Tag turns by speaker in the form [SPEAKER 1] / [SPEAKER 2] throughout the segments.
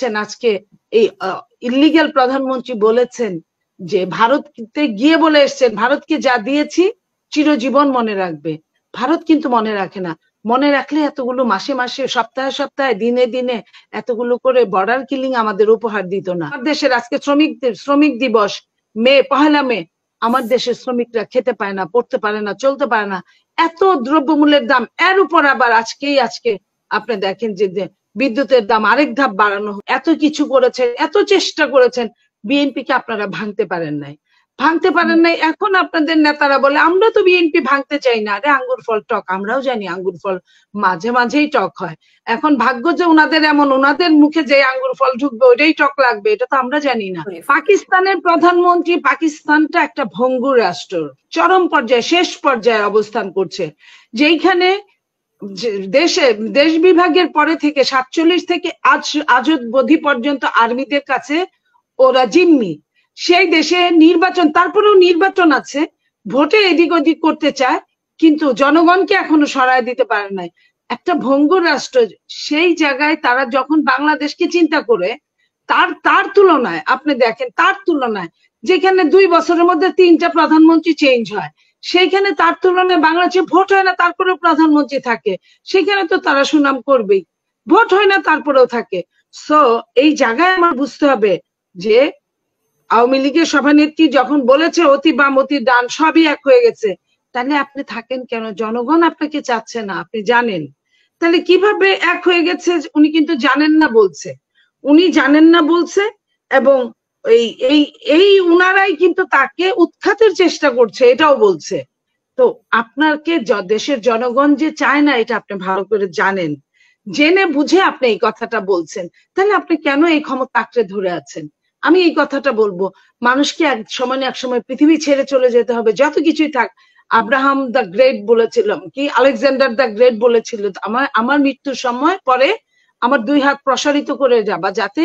[SPEAKER 1] দেখছেন আজকে এই ইলিগাল প্রধানমন্ত্রী বলেছেন যে ভারতে গিয়ে বলে এসছেন ভারতকে যা দিয়েছি চিরজীবন মনে রাখবে ভারত কিন্তু মনে রাখে না মনে রাখলে এতগুলো মাসে মাসে সপ্তাহে সপ্তাহে দিনে দিনে এতগুলো করে বর্ডার কিলিং আমাদের উপহার দিত না দেশের আজকে শ্রমিকদের শ্রমিক দিবস মে পহেলা মে আমার দেশের শ্রমিকরা খেতে পায় না পড়তে পারে না চলতে পারে না এত দ্রব্যমূল্যের দাম এর উপর আবার আজকেই আজকে আপনি দেখেন যে বিদ্যুতের দাম আরেক ধাপ বাড়ানো এত কিছু করেছেন এত চেষ্টা করেছেন বিএনপিকে আপনারা ভাঙতে পারেন নাই ভাঙতে পারেন নাই এখন আপনাদের নেতারা বলে আমরা তো বিএনপি ভাঙতে চাই না আরে আঙ্গুর ফল টক আমরাও জানি আঙ্গুর ফল মাঝে মাঝেই টক হয় এখন ভাগ্য যে ওনাদের এমন ওনাদের মুখে যে আঙ্গুর ফল ঢুকবে ওইটাই টক লাগবে এটা তো আমরা জানি না পাকিস্তানের প্রধানমন্ত্রী পাকিস্তানটা একটা ভঙ্গুর রাষ্ট্র চরম পর্যায়ে শেষ পর্যায়ে অবস্থান করছে যেইখানে দেশে দেশ বিভাগের পরে থেকে সাতচল্লিশ থেকে আজ আজ বধি পর্যন্ত আর্মিদের কাছে ওরা জিম্মি সেই দেশে নির্বাচন তারপরেও নির্বাচন আছে ভোটে এদিক ওদিক করতে চায় কিন্তু জনগণকে এখনো সরায় দিতে পারে নাই একটা ভঙ্গুর রাষ্ট্র সেই জায়গায় তারা যখন বাংলাদেশকে চিন্তা করে তার তার তুলনায় আপনি দেখেন তার তুলনায় যেখানে দুই বছরের মধ্যে তিনটা প্রধানমন্ত্রী চেঞ্জ হয় সেইখানে তার তুলনায় বাংলাদেশে ভোট হয় না তারপরেও প্রধানমন্ত্রী থাকে সেখানে তো তারা সুনাম করবেই ভোট হয় না তারপরেও থাকে সো এই জায়গায় আমার বুঝতে হবে যে আওয়ামী লীগের সভানেত্রী যখন বলেছে অতি বাম অতি ডান সবই এক হয়ে গেছে তাহলে আপনি থাকেন কেন জনগণ আপনাকে চাচ্ছে না আপনি জানেন তাহলে কিভাবে এক হয়ে গেছে উনি কিন্তু জানেন না বলছে উনি জানেন না বলছে এবং এই এই এই উনারাই কিন্তু তাকে উৎখাতের চেষ্টা করছে এটাও বলছে তো আপনাকে দেশের জনগণ যে চায় না এটা আপনি ভালো করে জানেন জেনে বুঝে আপনি এই কথাটা বলছেন তাহলে আপনি কেন এই ক্ষমতা আঁকড়ে ধরে আছেন আমি এই কথাটা বলবো মানুষকে এক সময় এক সময় পৃথিবী ছেড়ে চলে যেতে হবে যত কিছুই থাক আব্রাহাম দ্য গ্রেট বলেছিলাম কি আলেকজান্ডার দ্য গ্রেট বলেছিল আমার আমার মৃত্যুর সময় পরে আমার দুই হাত প্রসারিত করে যাবা যাতে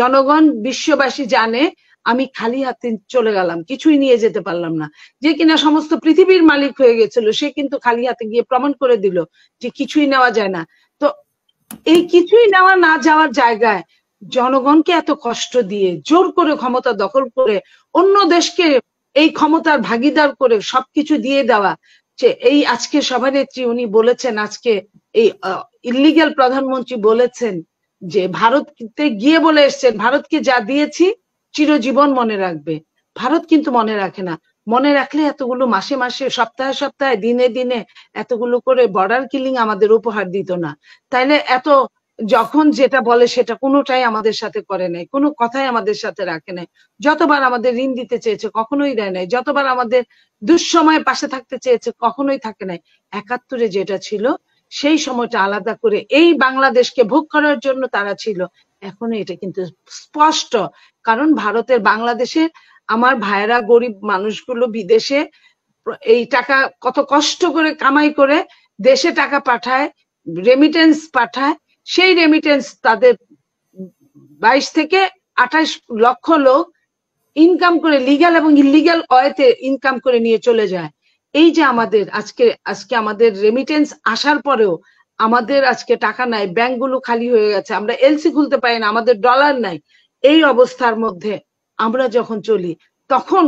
[SPEAKER 1] জনগণ বিশ্ববাসী জানে আমি খালি হাতে চলে গেলাম কিছুই নিয়ে যেতে পারলাম না যে কিনা সমস্ত পৃথিবীর মালিক হয়ে গেছিল সে কিন্তু খালি হাতে গিয়ে প্রমাণ করে দিল যে কিছুই নেওয়া যায় না তো এই কিছুই নেওয়া না যাওয়ার জায়গায় জনগণকে এত কষ্ট দিয়ে জোর করে ক্ষমতা দখল করে অন্য দেশকে এই ক্ষমতার ভাগিদার করে সবকিছু দিয়ে দেওয়া যে এই আজকে সভানেত্রী উনি বলেছেন আজকে এই ইলিগাল প্রধানমন্ত্রী বলেছেন যে ভারত গিয়ে বলে এসছেন ভারতকে যা দিয়েছি চিরজীবন মনে রাখবে ভারত কিন্তু মনে রাখে না মনে রাখলে এতগুলো মাসে মাসে সপ্তাহে সপ্তাহে দিনে দিনে এতগুলো করে বর্ডার কিলিং আমাদের উপহার দিত না তাইলে এত যখন যেটা বলে সেটা কোনোটাই আমাদের সাথে করে নাই কোনো কথাই আমাদের সাথে রাখে নাই যতবার আমাদের ঋণ দিতে চেয়েছে কখনোই দেয় নাই যতবার আমাদের দুঃসময়ে পাশে থাকতে চেয়েছে কখনোই থাকে নাই একাত্তরে যেটা ছিল সেই সময়টা আলাদা করে এই বাংলাদেশকে ভোগ করার জন্য তারা ছিল এখন এটা কিন্তু স্পষ্ট কারণ ভারতের বাংলাদেশে আমার ভাইরা গরিব মানুষগুলো বিদেশে এই টাকা কত কষ্ট করে কামাই করে দেশে টাকা পাঠায় রেমিটেন্স পাঠায় সেই রেমিটেন্স তাদের বাইশ থেকে আঠাশ লক্ষ লোক ইনকাম করে লিগাল এবং ইলিগাল অয়েতে ইনকাম করে নিয়ে চলে যায় এই যে আমাদের আজকে আজকে আমাদের রেমিটেন্স আসার পরেও আমাদের আজকে টাকা নাই ব্যাংকগুলো খালি হয়ে গেছে আমরা এলসি খুলতে পারি না আমাদের ডলার নাই এই অবস্থার মধ্যে আমরা যখন চলি তখন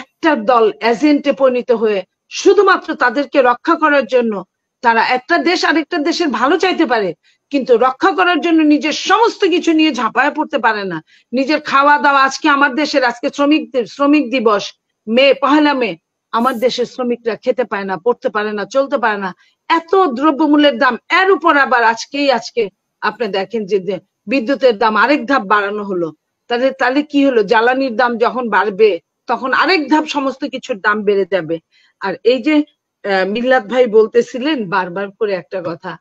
[SPEAKER 1] একটা দল এজেন্টে পরিণত হয়ে শুধুমাত্র তাদেরকে রক্ষা করার জন্য তারা একটা দেশ আরেকটা দেশের ভালো চাইতে পারে কিন্তু রক্ষা করার জন্য নিজের সমস্ত কিছু নিয়ে ঝাঁপায় পড়তে পারে না নিজের খাওয়া দাওয়া আজকে আমার দেশের আজকে শ্রমিক শ্রমিক দিবস মে পহেলা মে আমার দেশের শ্রমিকরা খেতে পায় না পড়তে পারে না চলতে পারে না এত দ্রব্যমূল্যের দাম এর উপর আবার আজকেই আজকে আপনি দেখেন যে বিদ্যুতের দাম আরেক ধাপ বাড়ানো হলো তাহলে তাহলে কি হলো জ্বালানির দাম যখন বাড়বে তখন আরেক ধাপ সমস্ত কিছুর দাম বেড়ে যাবে আর এই যে মিল্লাত ভাই বলতেছিলেন বারবার করে একটা কথা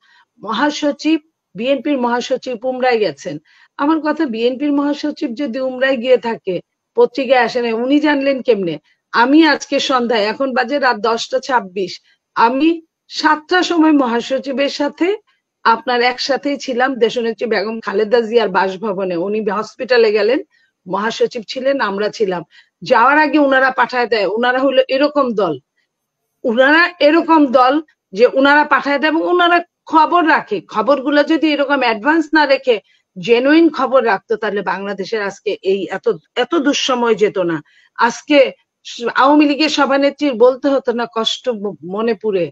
[SPEAKER 1] মহাসচিব বিএনপির মহাসচিব উমরায় গেছেন আমার কথা বিএনপির মহাসচিব যদি উমরায় গিয়ে থাকে পত্রিকায় আসে না উনি জানলেন কেমনে আমি আজকে সন্ধ্যায় এখন বাজে রাত দশটা ছাব্বিশ আমি সাতটার সময় মহাসচিবের সাথে আপনার একসাথেই ছিলাম দেশনেত্রী বেগম খালেদা জিয়ার বাসভবনে উনি হসপিটালে গেলেন মহাসচিব ছিলেন আমরা ছিলাম যাওয়ার আগে ওনারা পাঠায় দেয় ওনারা হলো এরকম দল ওনারা এরকম দল যে ওনারা পাঠায় দেয় এবং ওনারা খবর রাখে খবরগুলো যদি এরকম অ্যাডভান্স না রেখে জেনুইন খবর রাখতো তাহলে বাংলাদেশের আজকে এই এত এত দুঃসময় যেত না আজকে আওয়ামী লীগের সভানেত্রীর বলতে হতো না কষ্ট মনে পুরে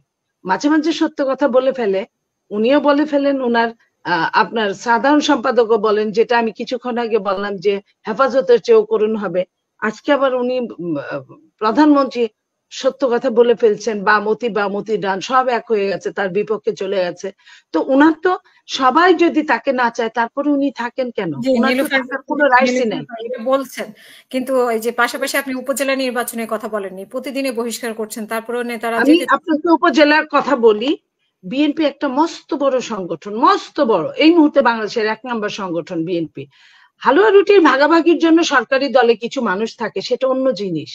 [SPEAKER 1] মাঝে মাঝে সত্য কথা বলে ফেলে উনিও বলে ফেলেন উনার আপনার সাধারণ সম্পাদকও বলেন যেটা আমি কিছুক্ষণ আগে বললাম যে হেফাজতের চেয়েও করুন হবে আজকে আবার উনি প্রধানমন্ত্রী সত্য কথা বলে ফেলছেন বামতি বামতি ডান সব এক হয়ে গেছে তার বিপক্ষে চলে গেছে তো উনার তো সবাই যদি তাকে না চায় তারপরে উনি থাকেন কেন বলছেন কিন্তু এই যে পাশাপাশি আপনি উপজেলা নির্বাচনের কথা বলেননি প্রতিদিনে বহিষ্কার করছেন তারপরে নেতারা আপনাকে উপজেলার কথা বলি বিএনপি একটা মস্ত বড় সংগঠন মস্ত বড় এই মুহূর্তে বাংলাদেশের এক নম্বর সংগঠন বিএনপি হালুয়া রুটির ভাগাভাগির জন্য সরকারি দলে কিছু মানুষ থাকে সেটা অন্য জিনিস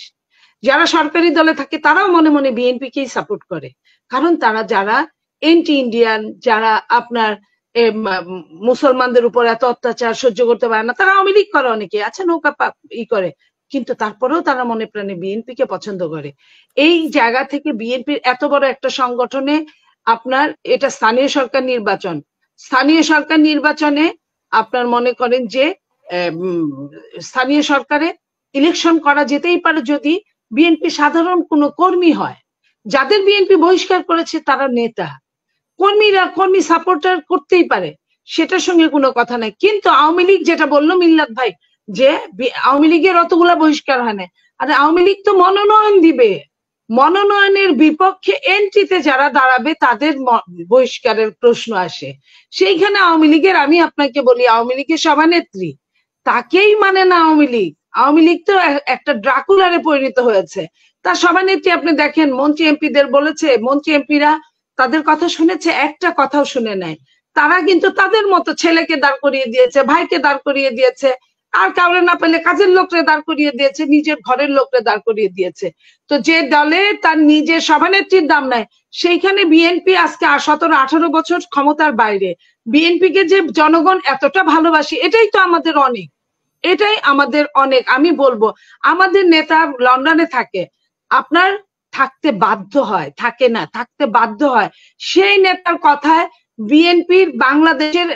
[SPEAKER 1] যারা সরকারি দলে থাকে তারাও মনে মনে বিএনপিকেই সাপোর্ট করে কারণ তারা যারা এন্টি ইন্ডিয়ান যারা আপনার মুসলমানদের উপর এত অত্যাচার সহ্য করতে পারে না তারা আওয়ামী লীগ করে অনেকে আচ্ছা নৌকা ই করে কিন্তু তারপরেও তারা মনে প্রাণে বিএনপি কে পছন্দ করে এই জায়গা থেকে বিএনপির এত বড় একটা সংগঠনে আপনার এটা স্থানীয় সরকার নির্বাচন স্থানীয় সরকার নির্বাচনে আপনার মনে করেন যে স্থানীয় সরকারে ইলেকশন করা যেতেই পারে যদি বিএনপি সাধারণ কোন কর্মী হয় যাদের বিএনপি বহিষ্কার করেছে তারা নেতা কর্মীরা কর্মী সাপোর্টার করতেই পারে সেটার সঙ্গে কোনো কথা নাই কিন্তু আওয়ামী লীগ যেটা বললো মিল্লাত ভাই যে আওয়ামী লীগের অতগুলা বহিষ্কার হয় না আরে আওয়ামী লীগ তো মনোনয়ন দিবে মনোনয়নের বিপক্ষে এনটিতে যারা দাঁড়াবে তাদের বহিষ্কারের প্রশ্ন আসে সেইখানে আওয়ামী লীগের আমি আপনাকে বলি আওয়ামী লীগের সভানেত্রী তাকেই মানে না আওয়ামী লীগ আওয়ামী লীগ তো একটা ড্রাকুলারে পরিণত হয়েছে তার সভানেত্রী আপনি দেখেন মন্ত্রী এমপিদের বলেছে মন্ত্রী এমপিরা তাদের কথা শুনেছে একটা কথাও শুনে নেয় তারা কিন্তু তাদের মতো ছেলেকে দাঁড় করিয়ে দিয়েছে ভাইকে দাঁড় করিয়ে দিয়েছে আর কাউরে না পেলে কাজের লোকরে দাঁড় করিয়ে দিয়েছে নিজের ঘরের লোকরে দাঁড় করিয়ে দিয়েছে তো যে দলে তার নিজের সভানেত্রীর দাম নেয় সেইখানে বিএনপি আজকে সতেরো আঠারো বছর ক্ষমতার বাইরে বিএনপি কে যে জনগণ এতটা ভালোবাসি এটাই তো আমাদের অনেক এটাই আমাদের অনেক আমি বলবো আমাদের নেতা লন্ডনে থাকে আপনার থাকতে বাধ্য হয় থাকে না থাকতে বাধ্য হয় সেই নেতার কথায় বিএনপির বাংলাদেশের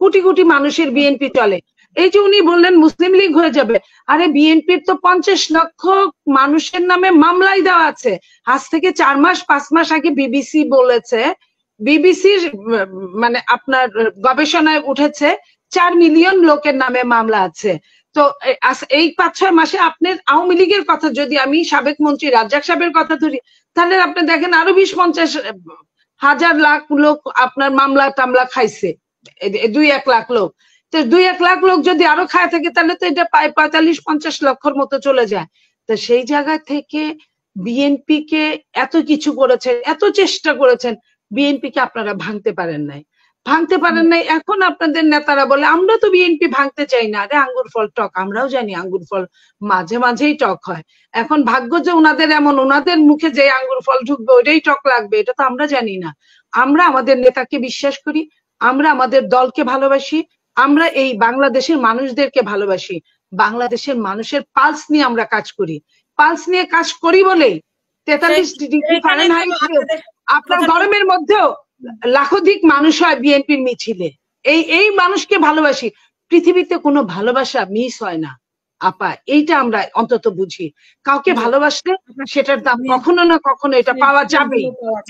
[SPEAKER 1] কোটি কোটি মানুষের বিএনপি চলে এই যে উনি বললেন মুসলিম লীগ হয়ে যাবে আরে বিএনপির তো পঞ্চাশ লক্ষ মানুষের নামে মামলাই দেওয়া আছে আজ থেকে চার মাস পাঁচ মাস আগে বিবিসি বলেছে বিবিসির মানে আপনার গবেষণায় উঠেছে চার মিলিয়ন লোকের নামে মামলা আছে তো এই পাঁচ ছয় মাসে আপনার আওয়ামী লীগের কথা যদি আমি সাবেক মন্ত্রী রাজ্জাক সাহেবের কথা ধরি তাহলে আপনি দেখেন আরো বিশ পঞ্চাশ হাজার লাখ লোক আপনার মামলা টামলা খাইছে দুই এক লাখ লোক তো দুই এক লাখ লোক যদি আরো খায় থাকে তাহলে তো এটা প্রায় পঁয়তাল্লিশ পঞ্চাশ লক্ষর মতো চলে যায় তো সেই জায়গা থেকে বিএনপি কে এত কিছু করেছেন এত চেষ্টা করেছেন বিএনপি কে আপনারা ভাঙতে পারেন নাই ভাঙতে পারেন নাই এখন আপনাদের নেতারা বলে আমরা তো বিএনপি ভাঙতে চাই না আরে আঙ্গুর ফল টক আমরাও জানি আঙ্গুর ফল মাঝে মাঝেই টক হয় এখন ভাগ্য যে ওনাদের এমন ওনাদের মুখে যে আঙ্গুর ফল ঢুকবে ওইটাই টক লাগবে এটা তো আমরা জানি না আমরা আমাদের নেতাকে বিশ্বাস করি আমরা আমাদের দলকে ভালোবাসি আমরা এই বাংলাদেশের মানুষদেরকে ভালোবাসি বাংলাদেশের মানুষের পালস নিয়ে আমরা কাজ করি পালস নিয়ে কাজ করি বলেই তেতাল্লিশ ডিগ্রি ফারেনহাইট আপনার গরমের মধ্যেও লাখোধিক মানুষ হয় বিএনপির মিছিলে এই এই মানুষকে ভালোবাসি পৃথিবীতে কোনো ভালোবাসা মিস হয় না আপা এইটা আমরা অন্তত বুঝি কাউকে ভালোবাসলে সেটার দাম হ্যাঁ। কখনো না কখনো এটা হ্যাঁ, পাওয়া যাবে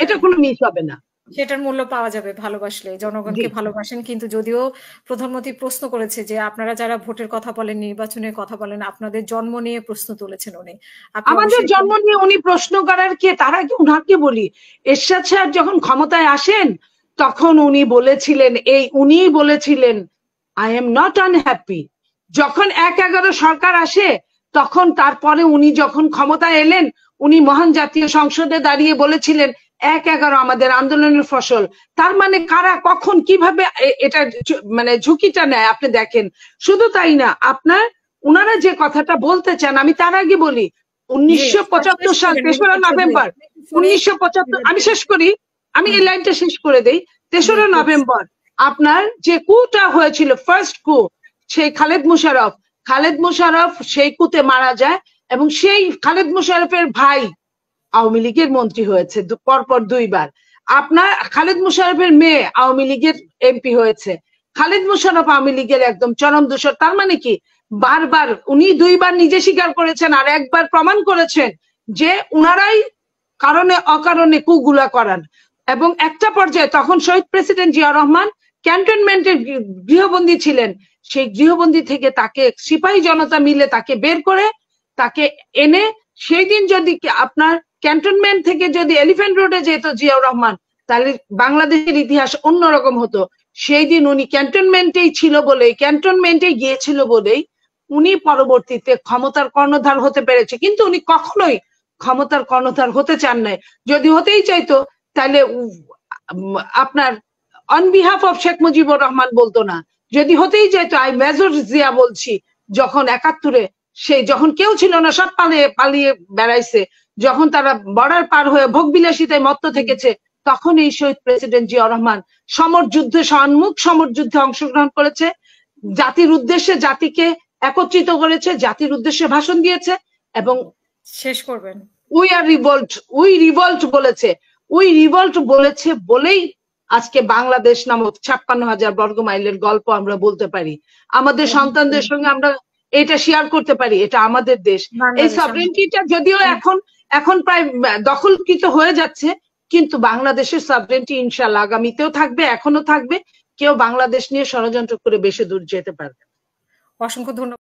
[SPEAKER 1] এটা কোনো মিস হবে না সেটার মূল্য পাওয়া যাবে ভালোবাসলে জনগণকে ভালোবাসেন কিন্তু যদিও প্রধানমন্ত্রী প্রশ্ন করেছে যে আপনারা যারা ভোটের কথা বলেন নির্বাচনের কথা বলেন আপনাদের জন্ম নিয়ে প্রশ্ন তুলেছেন উনি আমাদের জন্ম নিয়ে উনি প্রশ্ন করার কে তারা কি উনাকে বলি এরশাদ সাহেব যখন ক্ষমতায় আসেন তখন উনি বলেছিলেন এই উনি বলেছিলেন আই এম নট আনহ্যাপি যখন এক এগারো সরকার আসে তখন তারপরে উনি যখন ক্ষমতায় এলেন উনি মহান জাতীয় সংসদে দাঁড়িয়ে বলেছিলেন এক এগারো আমাদের আন্দোলনের ফসল তার মানে কারা কখন কিভাবে এটা মানে ঝুঁকিটা নেয় আপনি দেখেন শুধু তাই না আপনার ওনারা যে কথাটা বলতে চান আমি তার আগে বলি উনিশশো পঁচাত্তর সাল তেসরা নভেম্বর উনিশশো পঁচাত্তর আমি শেষ করি আমি এই লাইনটা শেষ করে দেই তেসরা নভেম্বর আপনার যে কুটা হয়েছিল ফার্স্ট কু সেই খালেদ মুশারফ খালেদ মুশারফ সেই কুতে মারা যায় এবং সেই খালেদ মুশারফের ভাই আওয়ামী লীগের মন্ত্রী হয়েছে পরপর দুইবার আপনার খালেদ মুশারফের মেয়ে আওয়ামী লীগের এমপি হয়েছে খালেদ মুশারফ আওয়ামী লীগের একদম চরম দূষর তার মানে কি বারবার উনি দুইবার নিজে স্বীকার করেছেন আর একবার প্রমাণ করেছেন যে উনারাই কারণে অকারণে কুগুলা করান এবং একটা পর্যায়ে তখন শহীদ প্রেসিডেন্ট জিয়া রহমান ক্যান্টনমেন্টের গৃহবন্দী ছিলেন সেই গৃহবন্দী থেকে তাকে সিপাহী জনতা মিলে তাকে বের করে তাকে এনে সেই দিন যদি আপনার ক্যান্টনমেন্ট থেকে যদি এলিফ্যান্ট রোডে যেত জিয়াউর রহমান তাহলে বাংলাদেশের ইতিহাস অন্যরকম হতো সেই দিন উনি ক্যান্টনমেন্টেই ছিল বলেই ক্যান্টনমেন্টে গিয়েছিল বলেই উনি পরবর্তীতে ক্ষমতার কর্ণধার হতে পেরেছে কিন্তু উনি কখনোই ক্ষমতার কর্ণধার হতে চান নাই যদি হতেই চাইতো তাহলে আপনার on behalf of Sheikh Mujibur Rahman বলতো না যদি হতেই চাইতো আই মেজর জিয়া বলছি যখন একাত্তরে সেই যখন কেউ ছিল না সব পালিয়ে পালিয়ে বেড়াইছে যখন তারা বর্ডার পার হয়ে ভোগ বিলাসিতায় মত্ত থেকেছে তখন এই শহীদ প্রেসিডেন্ট জিয়া রহমান সমর যুদ্ধে সন্মুখ সমর যুদ্ধে অংশগ্রহণ করেছে জাতির উদ্দেশ্যে জাতিকে একত্রিত করেছে জাতির উদ্দেশ্যে ভাষণ দিয়েছে এবং শেষ করবেন we are revolt we revolt বলেছে উই রিভল্ট বলেছে বলেই আজকে বাংলাদেশ নামক ছাপ্পান্ন হাজার বর্গ মাইলের গল্প আমরা বলতে পারি আমাদের সন্তানদের সঙ্গে আমরা এটা শেয়ার করতে পারি এটা আমাদের দেশ এই সাবরেন্টিটা হ্যাঁ। যদিও হ্যাঁ। এখন এখন প্রায় দখলকৃত হয়ে যাচ্ছে কিন্তু বাংলাদেশের সাবরেন্টি ইনশাল আগামীতেও থাকবে এখনো থাকবে কেউ বাংলাদেশ নিয়ে ষড়যন্ত্র করে বেশি দূর যেতে পারবে অসংখ্য ধন্যবাদ